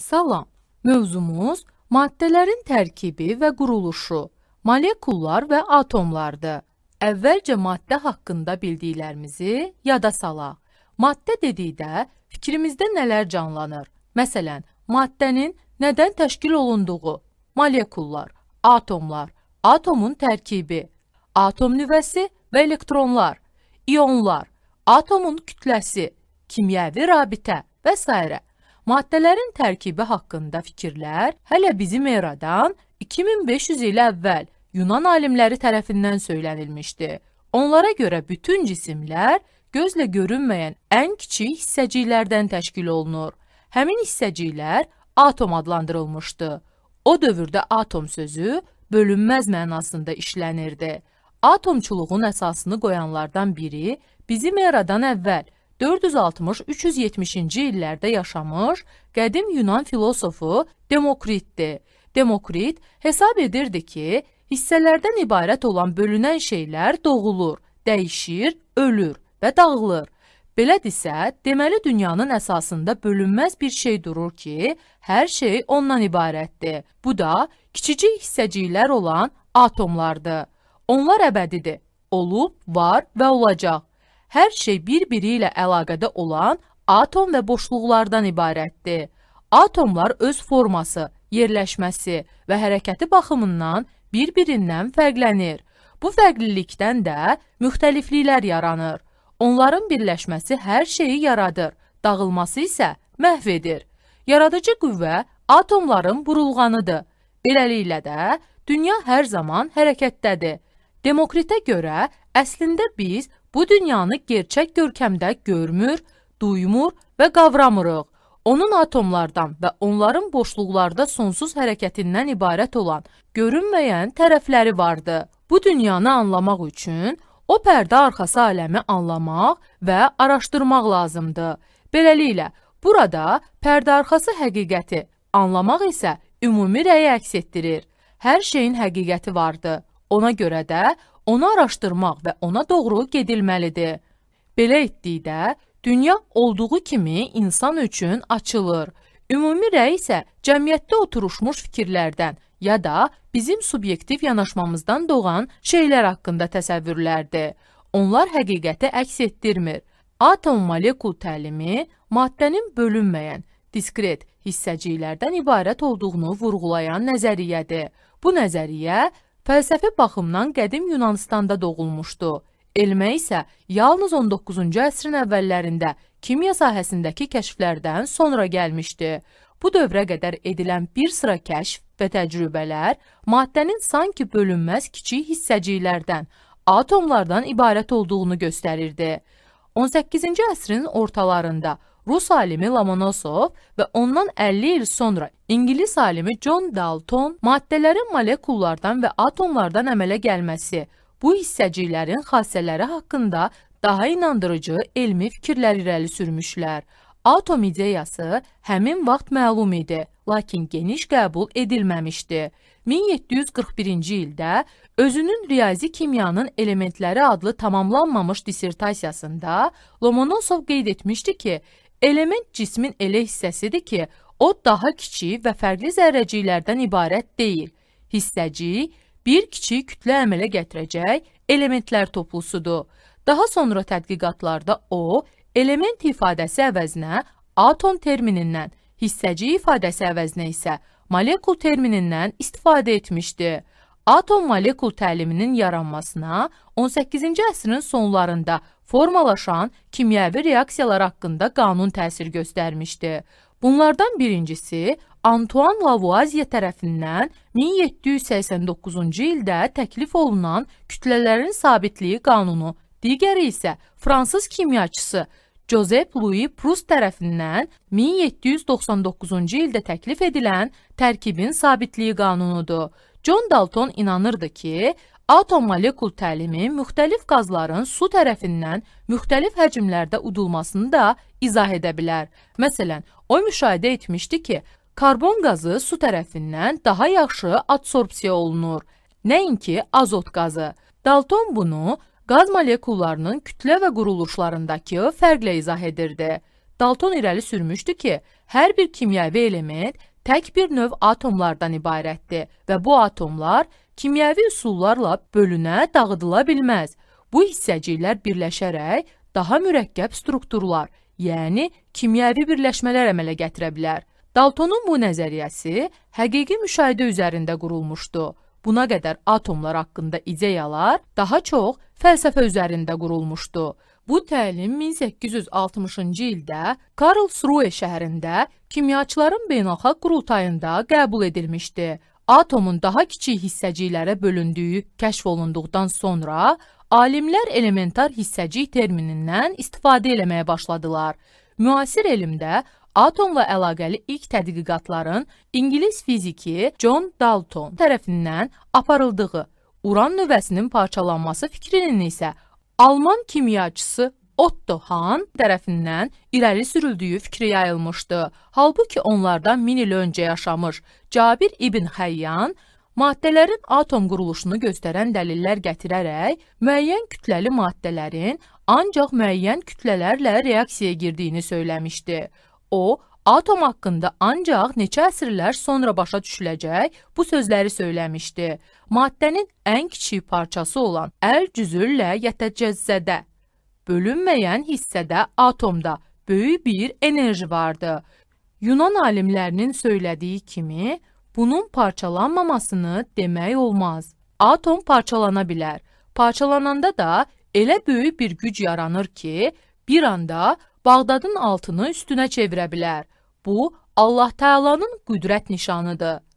Salam. Mövzumuz maddələrin tərkibi və quruluşu, molekullar və atomlardır. Əvvəlcə maddə haqqında bildiklərimizi yada salaq. Maddə dedikdə fikrimizdə nələr canlanır? Məsələn, maddənin nədən təşkil olunduğu, molekullar, atomlar, atomun tərkibi, atom nüvəsi və elektronlar, ionlar, atomun kütləsi, kimyəvi rabitə və s. Maddələrin tərkibi haqqında fikirlər hələ bizim eradan 2500 il əvvəl Yunan alimləri tərəfindən söylənilmişdi. Onlara görə bütün cisimlər gözlə görünməyən ən kiçik hissəciklərdən təşkil olunur. Həmin hissəciklər atom adlandırılmışdı. O dövrdə atom sözü bölünməz mənasında işlənirdi. Atomçuluğun əsasını qoyanlardan biri bizim eradan əvvəl 460-370-ci illərdə yaşamış qədim Yunan filosofu Demokritdir. Demokrit hesab edirdi ki, hissələrdən ibarət olan bölünən şeylər doğulur, dəyişir, ölür və dağılır. Belədirsə, deməli dünyanın əsasında bölünməz bir şey durur ki, hər şey ondan ibarətdir. Bu da kiçicik hissəciklər olan atomlardır. Onlar əbədidir, olub, var və olacaq hər şey bir-biri ilə əlaqədə olan atom və boşluqlardan ibarətdir. Atomlar öz forması, yerləşməsi və hərəkəti baxımından bir-birindən fərqlənir. Bu fərqlilikdən də müxtəlifliklər yaranır. Onların birləşməsi hər şeyi yaradır, dağılması isə məhv edir. Yaradıcı qüvvə atomların burulğanıdır. Beləliklə də dünya hər zaman hərəkətdədir. Demokritə görə əslində biz Bu dünyanı gerçək görkəmdə görmür, duymur və qavramırıq. Onun atomlardan və onların boşluqlarda sonsuz hərəkətindən ibarət olan görünməyən tərəfləri vardı. Bu dünyanı anlamaq üçün o pərdə arxası aləmi anlamaq və araşdırmaq lazımdır. Beləliklə, burada pərdə arxası həqiqəti anlamaq isə ümumi rəyi əks etdirir. Hər şeyin həqiqəti vardır. Ona görə də onu araşdırmaq və ona doğru gedilməlidir. Belə etdikdə, dünya olduğu kimi insan üçün açılır. Ümumi rəy isə cəmiyyətdə oturuşmuş fikirlərdən ya da bizim subyektiv yanaşmamızdan doğan şeylər haqqında təsəvvürlərdir. Onlar həqiqəti əks etdirmir. Atom-molekul təlimi maddənin bölünməyən, diskret hissəciklərdən ibarət olduğunu vurğulayan nəzəriyyədir. Bu nəzəriyyə fəlsəfi baxımdan qədim Yunanistanda doğulmuşdu. Elmə isə yalnız 19-cu əsrin əvvəllərində kimya sahəsindəki kəşflərdən sonra gəlmişdi. Bu dövrə qədər edilən bir sıra kəşf və təcrübələr maddənin sanki bölünməz kiçik hissəciklərdən, atomlardan ibarət olduğunu göstərirdi. 18-ci əsrin ortalarında Rus alimi Lomonosov və ondan 50 il sonra İngilis alimi John Dalton maddələrin molekullardan və atomlardan əmələ gəlməsi, bu hissəciklərin xassələri haqqında daha inandırıcı elmi fikirlər irəli sürmüşlər. Atom ideyası həmin vaxt məlum idi, lakin geniş qəbul edilməmişdi. 1741-ci ildə özünün riyazi kimyanın elementləri adlı tamamlanmamış dissertasiyasında Lomonosov qeyd etmişdi ki, Element cismin elə hissəsidir ki, o daha kiçik və fərqli zərrəciklərdən ibarət deyil. Hissəcik bir kiçik kütlə əmələ gətirəcək elementlər toplusudur. Daha sonra tədqiqatlarda o, element ifadəsi əvəzinə atom terminindən, hissəcik ifadəsi əvəzinə isə molekul terminindən istifadə etmişdi. Atom-molekul təliminin yaranmasına 18-ci əsrin sonlarında formalaşan kimyəvi reaksiyalar haqqında qanun təsir göstərmişdi. Bunlardan birincisi Antoine Lavoisier tərəfindən 1789-cu ildə təklif olunan kütlələrin sabitliyi qanunu, digəri isə fransız kimyaçısı Joseph Louis Proust tərəfindən 1799-cu ildə təklif edilən tərkibin sabitliyi qanunudur. John Dalton inanırdı ki, Atom-molekul təlimi müxtəlif qazların su tərəfindən müxtəlif həcmlərdə udulmasını da izah edə bilər. Məsələn, o müşahidə etmişdi ki, karbon qazı su tərəfindən daha yaxşı adsorpsiya olunur, nəinki azot qazı. Dalton bunu qaz molekullarının kütlə və quruluşlarındakı fərqlə izah edirdi. Dalton irəli sürmüşdü ki, hər bir kimyəvi element tək bir növ atomlardan ibarətdir və bu atomlar kimyəvi üsullarla bölünə, dağıdıla bilməz. Bu hissəciklər birləşərək daha mürəkkəb strukturlar, yəni kimyəvi birləşmələr əmələ gətirə bilər. Daltonun bu nəzəriyyəsi həqiqi müşahidə üzərində qurulmuşdu. Buna qədər atomlar haqqında ideyalar daha çox fəlsəfə üzərində qurulmuşdu. Bu təlim 1860-cı ildə Karlsruhe şəhərində kimyaçıların beynəlxalq qurultayında qəbul edilmişdi atomun daha kiçik hissəciklərə bölündüyü kəşf olunduqdan sonra alimlər elementar hissəcik terminindən istifadə eləməyə başladılar. Müasir elmdə atomla əlaqəli ilk tədqiqatların ingilis fiziki John Dalton tərəfindən aparıldığı, uran növəsinin parçalanması fikrinin isə Alman kimyaçısı Otto Han tərəfindən irəli sürüldüyü fikri yayılmışdı. Halbuki onlardan 1000 il öncə yaşamış Cabir ibn Xəyyan maddələrin atom quruluşunu göstərən dəlillər gətirərək müəyyən kütləli maddələrin ancaq müəyyən kütlələrlə reaksiyaya girdiyini söyləmişdi. O, atom haqqında ancaq neçə əsrlər sonra başa düşüləcək bu sözləri söyləmişdi. Maddənin ən kiçik parçası olan əl cüzürlə yətəcəzzədə bölünməyən hissədə atomda böyük bir enerji vardı. Yunan alimlərinin söylədiyi kimi, bunun parçalanmamasını demək olmaz. Atom parçalana bilər. Parçalananda da elə böyük bir güc yaranır ki, bir anda Bağdadın altını üstünə çevirə bilər. Bu, Allah Təala'nın qüdrət nişanıdır.